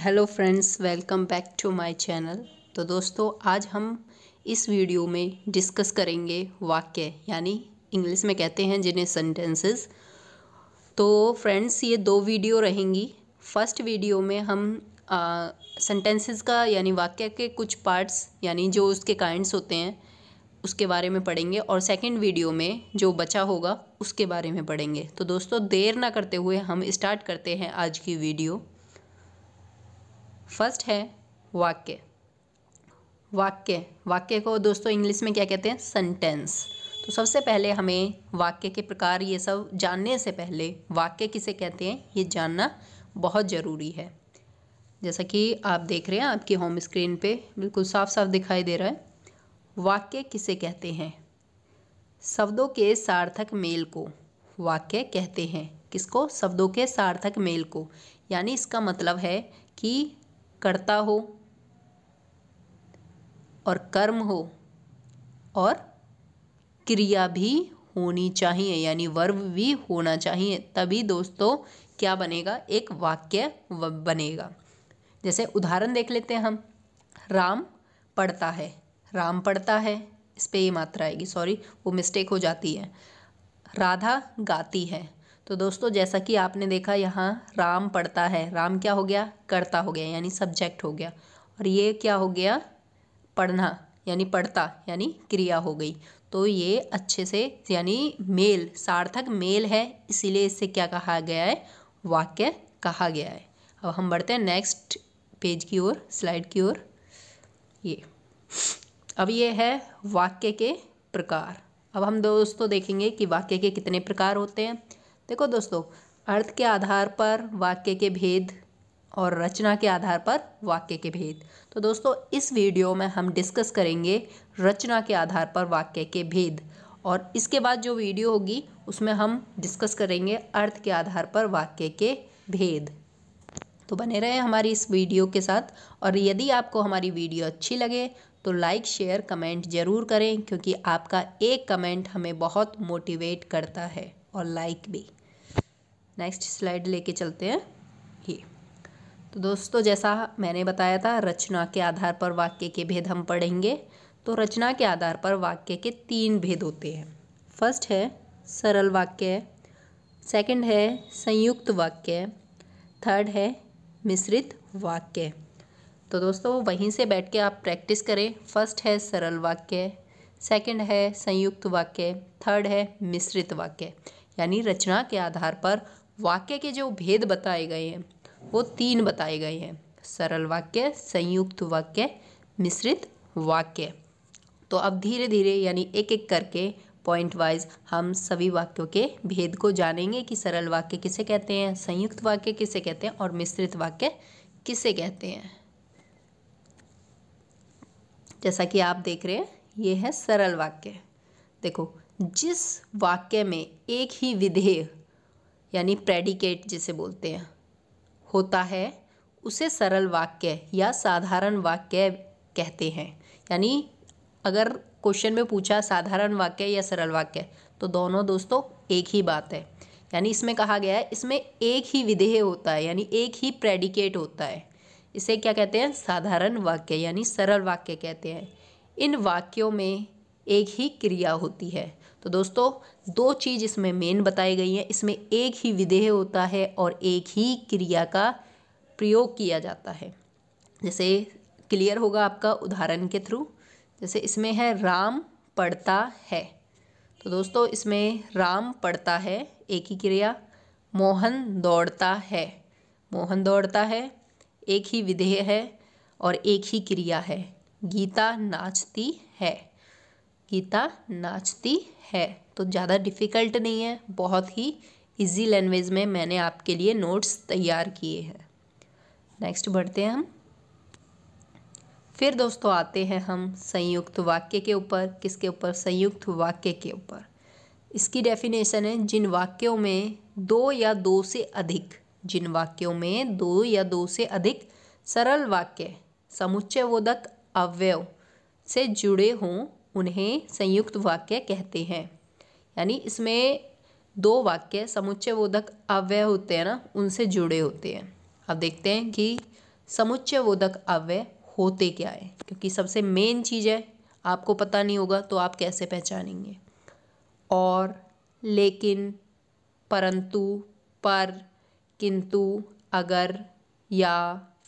hello friends welcome back to my channel तो दोस्तों आज हम इस वीडियो में डिस्कस करेंगे वाक्य यानी इंग्लिश में कहते हैं जिन्हें सेंटेंसेस तो फ्रेंड्स ये दो वीडियो रहेंगी फर्स्ट वीडियो में हम सेंटेंसेस का यानी वाक्य के कुछ पार्ट्स यानी जो उसके काइंड्स होते हैं उसके बारे में पढ़ेंगे और सेकेंड वीडियो में जो बचा होगा उसके बारे में पढ़ेंगे तो दोस्तों देर ना करते हुए हम स्टार्ट करते हैं आज की वीडियो फर्स्ट है वाक्य वाक्य वाक्य को दोस्तों इंग्लिश में क्या कहते हैं सेंटेंस तो सबसे पहले हमें वाक्य के प्रकार ये सब जानने से पहले वाक्य किसे कहते हैं ये जानना बहुत ज़रूरी है जैसा कि आप देख रहे हैं आपकी होम स्क्रीन पे बिल्कुल साफ साफ दिखाई दे रहा है वाक्य किसे कहते हैं शब्दों के सार्थक मेल को वाक्य कहते हैं किसको शब्दों के सार्थक मेल को यानी इसका मतलब है कि कर्ता हो और कर्म हो और क्रिया भी होनी चाहिए यानी वर्ब भी होना चाहिए तभी दोस्तों क्या बनेगा एक वाक्य बनेगा जैसे उदाहरण देख लेते हैं हम राम पढ़ता है राम पढ़ता है इस पर ये मात्रा आएगी सॉरी वो मिस्टेक हो जाती है राधा गाती है तो दोस्तों जैसा कि आपने देखा यहाँ राम पढ़ता है राम क्या हो गया करता हो गया यानी सब्जेक्ट हो गया और ये क्या हो गया पढ़ना यानी पढ़ता यानी क्रिया हो गई तो ये अच्छे से यानी मेल सार्थक मेल है इसीलिए इससे क्या कहा गया है वाक्य कहा गया है अब हम बढ़ते हैं नेक्स्ट पेज की ओर स्लाइड की ओर ये अब ये है वाक्य के प्रकार अब हम दोस्तों देखेंगे कि वाक्य के कितने प्रकार होते हैं देखो दोस्तों अर्थ के आधार पर वाक्य के भेद और रचना के आधार पर वाक्य के भेद तो दोस्तों इस वीडियो में हम डिस्कस करेंगे रचना के आधार पर वाक्य के भेद और इसके बाद जो वीडियो होगी उसमें हम डिस्कस करेंगे अर्थ के आधार पर वाक्य के भेद तो बने रहे हमारी इस वीडियो के साथ और यदि आपको हमारी वीडियो अच्छी लगे तो लाइक शेयर कमेंट ज़रूर करें क्योंकि आपका एक कमेंट हमें बहुत मोटिवेट करता है और लाइक भी नेक्स्ट स्लाइड लेके चलते हैं ये तो दोस्तों जैसा मैंने बताया था रचना के आधार पर वाक्य के भेद हम पढ़ेंगे तो रचना के आधार पर वाक्य के तीन भेद होते हैं फर्स्ट है सरल वाक्य सेकंड है संयुक्त वाक्य थर्ड है मिश्रित वाक्य तो दोस्तों वहीं से बैठ के आप प्रैक्टिस करें फर्स्ट है सरल वाक्य सेकंड है संयुक्त वाक्य थर्ड है मिश्रित वाक्य यानी रचना के आधार पर वाक्य के जो भेद बताए गए हैं वो तीन बताए गए हैं सरल वाक्य संयुक्त वाक्य मिश्रित वाक्य तो अब धीरे धीरे यानी एक एक करके पॉइंट वाइज हम सभी वाक्यों के भेद को जानेंगे कि सरल वाक्य किसे कहते हैं संयुक्त वाक्य किसे कहते हैं और मिश्रित वाक्य किसे कहते हैं जैसा कि आप देख रहे हैं ये है सरल वाक्य देखो जिस वाक्य में एक ही विधेय यानी प्रेडिकेट जिसे बोलते हैं होता है उसे सरल वाक्य या साधारण वाक्य कहते हैं यानी अगर क्वेश्चन में पूछा साधारण वाक्य या सरल वाक्य तो दोनों दोस्तों एक ही बात है यानी इसमें कहा गया है इसमें एक ही विधेय होता है यानी एक ही प्रेडिकेट होता है इसे क्या कहते हैं साधारण वाक्य यानी सरल वाक्य कहते हैं इन वाक्यों में एक ही क्रिया होती है तो दोस्तों दो चीज़ इसमें मेन बताई गई है इसमें एक ही विधेय होता है और एक ही क्रिया का प्रयोग किया जाता है जैसे क्लियर होगा आपका उदाहरण के थ्रू जैसे इसमें है राम पढ़ता है तो दोस्तों इसमें राम पढ़ता है एक ही क्रिया मोहन दौड़ता है मोहन दौड़ता है एक ही विधेय है और एक ही क्रिया है गीता नाचती है गीता नाचती है तो ज़्यादा डिफ़िकल्ट नहीं है बहुत ही इजी लैंग्वेज में मैंने आपके लिए नोट्स तैयार किए हैं नेक्स्ट बढ़ते हैं हम फिर दोस्तों आते हैं हम संयुक्त वाक्य के ऊपर किसके ऊपर संयुक्त वाक्य के ऊपर इसकी डेफिनेशन है जिन वाक्यों में दो या दो से अधिक जिन वाक्यों में दो या दो से अधिक सरल वाक्य समुच्चय अवयव से जुड़े हों उन्हें संयुक्त वाक्य कहते हैं यानी इसमें दो वाक्य समुच्चय बोधक अव्यय होते हैं ना उनसे जुड़े होते हैं अब देखते हैं कि समुच्चय बोधक अव्यय होते क्या है क्योंकि सबसे मेन चीज़ है आपको पता नहीं होगा तो आप कैसे पहचानेंगे और लेकिन परंतु पर किंतु अगर या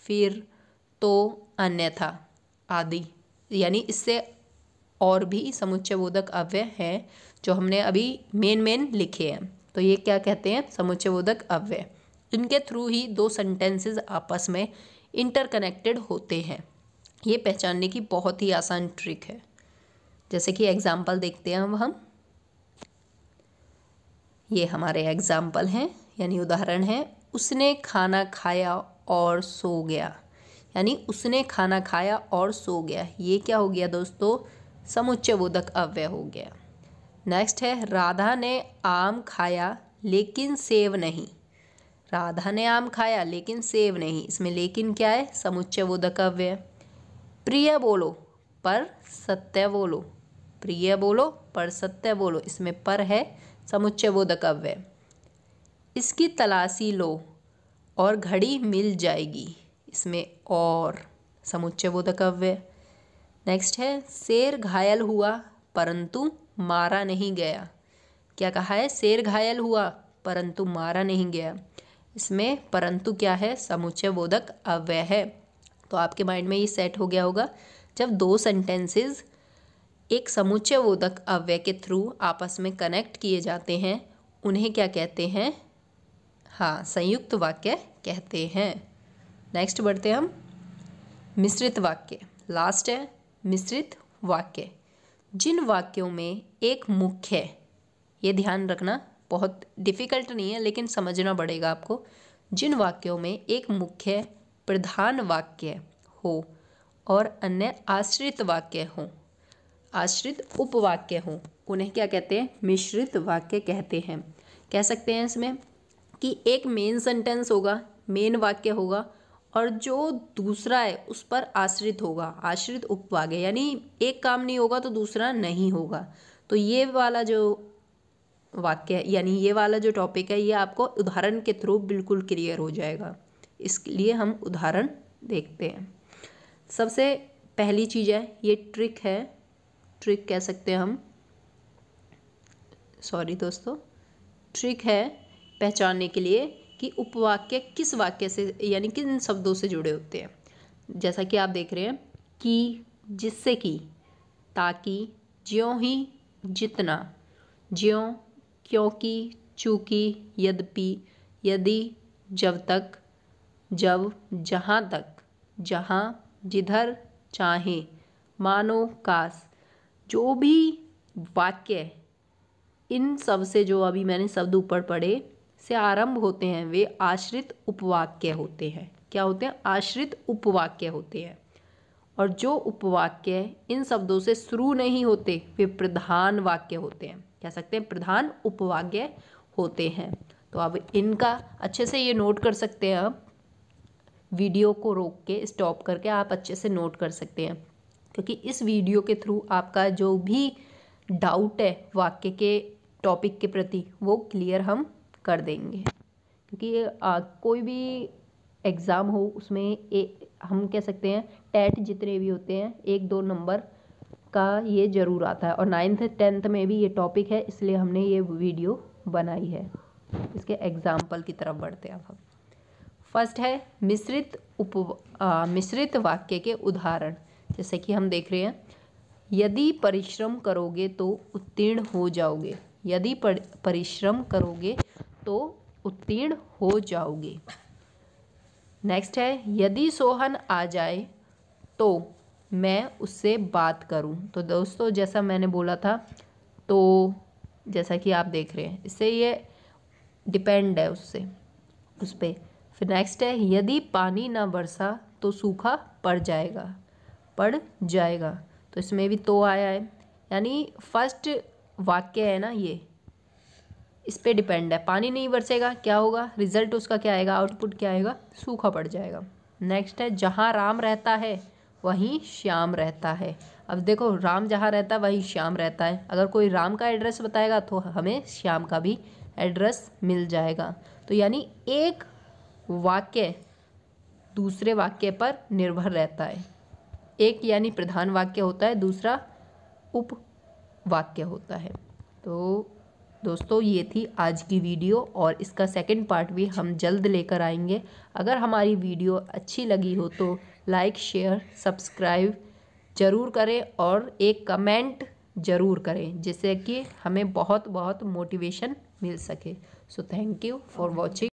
फिर तो अन्यथा आदि यानी इससे और भी समुच्चय बोधक अव्यय हैं जो हमने अभी मेन मेन लिखे हैं तो ये क्या कहते हैं समुच्चय बोधक अव्यय इनके थ्रू ही दो सेंटेंसेस आपस में इंटरकनेक्टेड होते हैं ये पहचानने की बहुत ही आसान ट्रिक है जैसे कि एग्ज़ाम्पल देखते हैं हम ये हमारे एग्ज़ाम्पल हैं यानी उदाहरण है उसने खाना खाया और सो गया यानी उसने खाना खाया और सो गया ये क्या हो गया दोस्तों समुच्चय बोधक अव्यय हो गया नेक्स्ट है राधा ने आम खाया लेकिन सेव नहीं राधा ने आम खाया लेकिन सेव नहीं इसमें लेकिन क्या है समुच्चय बोधक अव्यय प्रिय बोलो पर सत्य बोलो प्रिय बोलो पर सत्य बोलो इसमें पर है समुच्चय बोधक अव्यय इसकी तलाशी लो और घड़ी मिल जाएगी इसमें और समुच्चय बोधक अव्यय नेक्स्ट है शेर घायल हुआ परंतु मारा नहीं गया क्या कहा है शेर घायल हुआ परंतु मारा नहीं गया इसमें परंतु क्या है समुच्चय बोधक अव्यय है तो आपके माइंड में ये सेट हो गया होगा जब दो सेंटेंसेस एक समुच्चय बोधक अव्यय के थ्रू आपस में कनेक्ट किए जाते हैं उन्हें क्या कहते हैं हाँ संयुक्त वाक्य कहते हैं नेक्स्ट बढ़ते हम मिश्रित वाक्य लास्ट है मिश्रित वाक्य जिन वाक्यों में एक मुख्य है ये ध्यान रखना बहुत डिफ़िकल्ट नहीं है लेकिन समझना पड़ेगा आपको जिन वाक्यों में एक मुख्य प्रधान वाक्य हो और अन्य आश्रित वाक्य हों आश्रित उपवाक्य हों उन्हें क्या कहते हैं मिश्रित वाक्य कहते हैं कह सकते हैं इसमें कि एक मेन सेंटेंस होगा मेन वाक्य होगा और जो दूसरा है उस पर आश्रित होगा आश्रित उपवागे यानी एक काम नहीं होगा तो दूसरा नहीं होगा तो ये वाला जो वाक्य है यानी ये वाला जो टॉपिक है ये आपको उदाहरण के थ्रू बिल्कुल क्लियर हो जाएगा इसके लिए हम उदाहरण देखते हैं सबसे पहली चीज़ है ये ट्रिक है ट्रिक कह सकते हैं हम सॉरी दोस्तों ट्रिक है पहचानने के लिए कि उपवाक्य किस वाक्य से यानी किन शब्दों से जुड़े होते हैं जैसा कि आप देख रहे हैं कि जिससे कि ताकि ज्यों ही जितना ज्यों क्योंकि चूँकि यद्यपि यदि जब तक जब जहाँ तक जहाँ जिधर चाहे मानो काश जो भी वाक्य इन सब से जो अभी मैंने शब्द ऊपर पढ़े से आरंभ होते हैं वे आश्रित उपवाक्य होते हैं क्या होते हैं आश्रित उपवाक्य होते हैं और जो उपवाक्य इन शब्दों से शुरू नहीं होते वे प्रधान वाक्य होते हैं कह सकते हैं प्रधान उपवाक्य होते हैं तो अब इनका अच्छे से ये नोट कर सकते हैं आप वीडियो को रोक के स्टॉप करके आप अच्छे से नोट कर सकते हैं क्योंकि इस वीडियो के थ्रू आपका जो भी डाउट है वाक्य के टॉपिक के प्रति वो क्लियर हम कर देंगे क्योंकि कोई भी एग्ज़ाम हो उसमें ए, हम कह सकते हैं टेट जितने भी होते हैं एक दो नंबर का ये ज़रूर आता है और नाइन्थ टेंथ में भी ये टॉपिक है इसलिए हमने ये वीडियो बनाई है इसके एग्ज़ाम्पल की तरफ बढ़ते हैं अब हम फर्स्ट है मिश्रित उप मिश्रित वाक्य के उदाहरण जैसे कि हम देख रहे हैं यदि परिश्रम करोगे तो उत्तीर्ण हो जाओगे यदि पर, परिश्रम करोगे तो उत्तीर्ण हो जाओगे नेक्स्ट है यदि सोहन आ जाए तो मैं उससे बात करूं तो दोस्तों जैसा मैंने बोला था तो जैसा कि आप देख रहे हैं इससे ये डिपेंड है उससे उस पर फिर नेक्स्ट है यदि पानी ना बरसा तो सूखा पड़ जाएगा पड़ जाएगा तो इसमें भी तो आया है यानी फर्स्ट वाक्य है ना ये इस पर डिपेंड है पानी नहीं बरसेगा क्या होगा रिजल्ट उसका क्या आएगा आउटपुट क्या आएगा सूखा पड़ जाएगा नेक्स्ट है जहाँ राम रहता है वहीं श्याम रहता है अब देखो राम जहाँ रहता है वहीं श्याम रहता है अगर कोई राम का एड्रेस बताएगा तो हमें श्याम का भी एड्रेस मिल जाएगा तो यानी एक वाक्य दूसरे वाक्य पर निर्भर रहता है एक यानी प्रधान वाक्य होता है दूसरा उप वाक्य होता है तो दोस्तों ये थी आज की वीडियो और इसका सेकंड पार्ट भी हम जल्द लेकर आएंगे अगर हमारी वीडियो अच्छी लगी हो तो लाइक शेयर सब्सक्राइब ज़रूर करें और एक कमेंट ज़रूर करें जिससे कि हमें बहुत बहुत मोटिवेशन मिल सके so thank you for watching